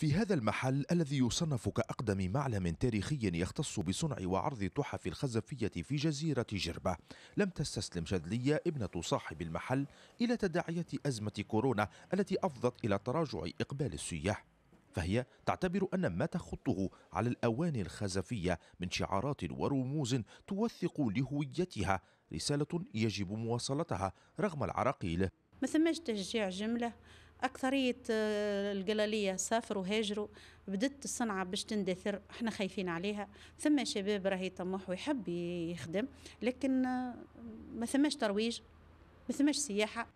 في هذا المحل الذي يصنف كأقدم معلم تاريخي يختص بصنع وعرض التحف الخزفية في جزيرة جربة لم تستسلم شذلية ابنة صاحب المحل إلى تداعيات أزمة كورونا التي أفضت إلى تراجع إقبال السياح فهي تعتبر أن ما تخطه على الأواني الخزفية من شعارات ورموز توثق لهويتها رسالة يجب مواصلتها رغم العراقيل ما ثماش تشجيع جملة أكثرية آه، القلالية سافروا هاجروا بدت الصنعة باش تندثر احنا خايفين عليها ثم شباب راهي طموح ويحب يخدم لكن آه، ما ثماش ترويج ما ثماش سياحة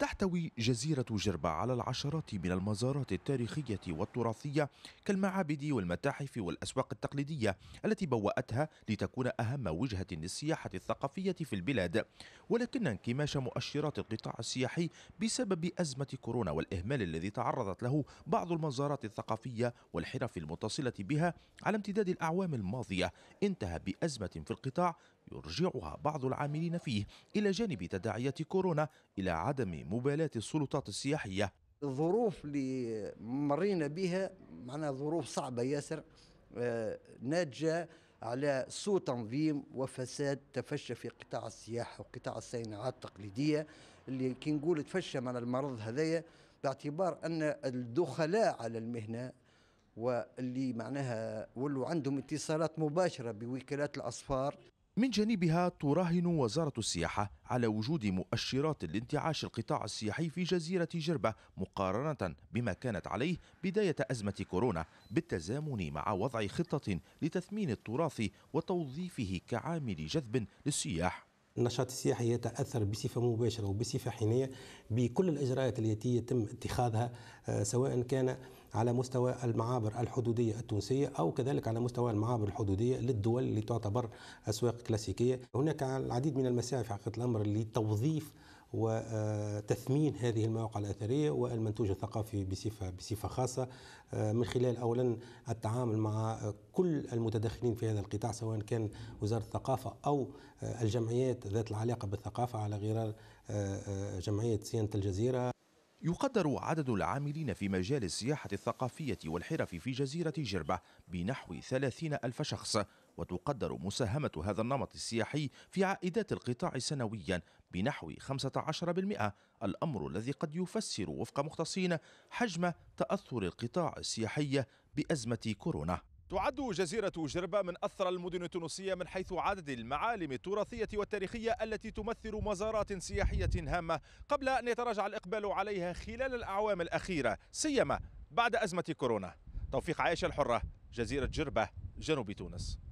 تحتوي جزيرة جربة على العشرات من المزارات التاريخية والتراثية كالمعابد والمتاحف والأسواق التقليدية التي بوأتها لتكون أهم وجهة للسياحة الثقافية في البلاد ولكن انكماش مؤشرات القطاع السياحي بسبب أزمة كورونا والإهمال الذي تعرضت له بعض المزارات الثقافية والحرف المتصلة بها على امتداد الأعوام الماضية انتهى بأزمة في القطاع يرجعها بعض العاملين فيه إلى جانب تداعيات كورونا إلى عدم مبالاة السلطات السياحية الظروف اللي مرينا بها معناها ظروف صعبة ياسر آه، ناتجة على سوء تنظيم وفساد تفشى في قطاع السياحة وقطاع الصناعات التقليدية اللي كي نقول تفشى من المرض هذايا باعتبار أن الدخلاء على المهنة واللي معناها ولوا عندهم اتصالات مباشرة بوكالات الأصفار من جانبها تراهن وزارة السياحة على وجود مؤشرات لانتعاش القطاع السياحي في جزيرة جربة مقارنة بما كانت عليه بداية أزمة كورونا بالتزامن مع وضع خطة لتثمين التراث وتوظيفه كعامل جذب للسياح النشاط السياحي يتاثر بصفه مباشره وبصفه حينيه بكل الاجراءات التي يتم اتخاذها آه، سواء كان على مستوى المعابر الحدوديه التونسيه او كذلك على مستوى المعابر الحدوديه للدول اللي تعتبر اسواق كلاسيكيه هناك العديد من المساعي في حقيقه الامر لتوظيف وتثمين هذه المواقع الاثريه والمنتوج الثقافي بصفه بصفه خاصه آه، من خلال اولا التعامل مع كل المتدخلين في هذا القطاع سواء كان وزاره الثقافه او آه، الجمعيات ذات العلاقه بالثقافه على غرار آه، جمعيه صيانه الجزيره يقدر عدد العاملين في مجال السياحة الثقافية والحرف في جزيرة جربة بنحو 30 ألف شخص وتقدر مساهمة هذا النمط السياحي في عائدات القطاع سنويا بنحو 15% الأمر الذي قد يفسر وفق مختصين حجم تأثر القطاع السياحي بأزمة كورونا تعد جزيرة جربة من أثرى المدن التونسية من حيث عدد المعالم التراثية والتاريخية التي تمثل مزارات سياحية هامة قبل أن يتراجع الإقبال عليها خلال الأعوام الأخيرة سيما بعد أزمة كورونا توفيق عائشة الحرة جزيرة جربة جنوب تونس